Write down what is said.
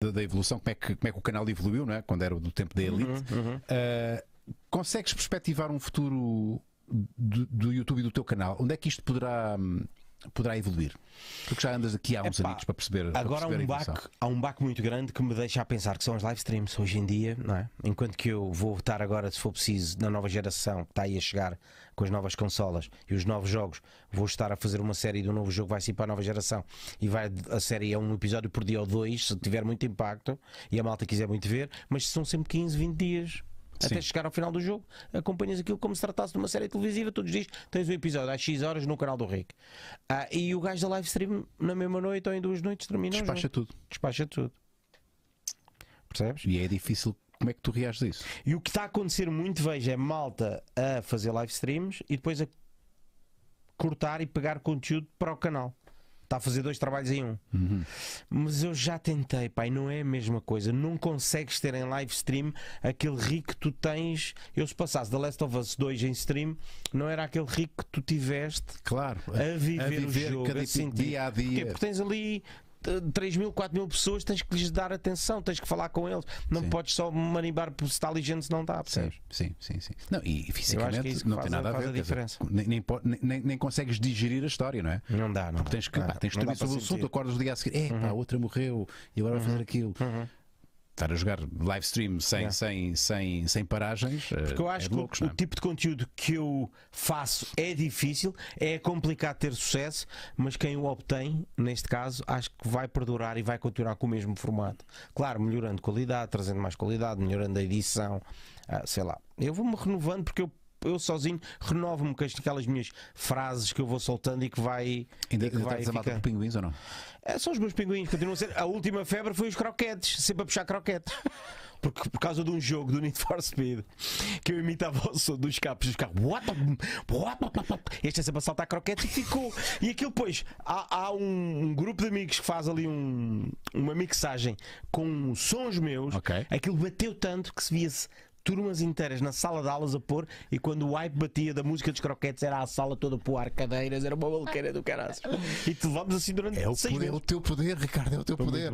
da, evolução, como é, que, como é que o canal evoluiu, não é? Quando era do tempo da uhum, Elite. Uhum, uhum. Uh, consegues perspectivar um futuro do, do, YouTube e do teu canal? Onde é que isto poderá hum, poderá evoluir? Porque já andas aqui há uns anos para perceber. Agora para perceber há, um baque, há um baque muito grande que me deixa a pensar que são as live streams hoje em dia, não é? Enquanto que eu vou estar agora, se for preciso, na nova geração que está aí a chegar com as novas consolas e os novos jogos, vou estar a fazer uma série de um novo jogo, vai sair para a nova geração e vai a série é um episódio por dia ou dois, se tiver muito impacto e a malta quiser muito ver, mas são sempre 15, 20 dias até chegar ao final do jogo, acompanhas aquilo como se tratasse de uma série televisiva, todos os dias tens um episódio às X horas no canal do Rick. Ah, e o gajo da live stream na mesma noite ou em duas noites termina. Despacha tudo. Despacha tudo. Percebes? E é difícil. Como é que tu reages a isso? E o que está a acontecer muito, veja é malta a fazer live streams e depois a cortar e pegar conteúdo para o canal. Está a fazer dois trabalhos em um. Uhum. Mas eu já tentei, pai, não é a mesma coisa. Não consegues ter em live stream aquele rico que tu tens. Eu, se passasse The Last of Us 2 em stream, não era aquele rico que tu tiveste claro, a, viver a viver o jogo, cada a sentir. dia a dia. porque tens ali 3 mil, 4 mil pessoas, tens que lhes dar atenção, tens que falar com eles. Não sim. podes só marimbar se está ali gente, se não está. Sim, sim, sim, sim. Não, e é fisicamente é não faz, tem nada a ver. A diferença. Dizer, nem, nem, nem, nem, consegues digerir a história, não é? Não dá, não. Porque tens que, dá, pá, tens que sobre o assunto, acordas do dia a seguir, é uhum. pá, outra morreu e agora uhum. vai fazer uhum. aquilo. Uhum estar a jogar live stream sem, é. sem, sem, sem paragens. Eh, porque eu é acho é que o, é? o tipo de conteúdo que eu faço é difícil, é complicado ter sucesso, mas quem o obtém, neste caso, acho que vai perdurar e vai continuar com o mesmo formato. Claro, melhorando qualidade, trazendo mais qualidade, melhorando a edição, ah, sei lá. Eu vou-me renovando porque eu eu sozinho renovo-me com aquelas minhas frases que eu vou soltando e que vai. Ainda, e que ainda tá vai ficar... com pinguins ou não? É, são os meus pinguins, continuam a ser. A última febre foi os croquetes, sempre a puxar croquetes. Porque por causa de um jogo do Need for Speed que eu imitava o som dos capos dos carros, este é sempre a saltar croquetes e ficou. E aquilo, pois, há, há um, um, grupo de amigos que faz ali um, uma mixagem com sons meus, okay. aquilo bateu tanto que se via-se turmas inteiras na sala de aulas a pôr e quando o hype batia da música dos croquetes era a sala toda a pôr cadeiras, era uma maluqueira do caralho. E te levámos assim durante é o seis poder, meses. É o teu poder, Ricardo, é o teu Foi poder.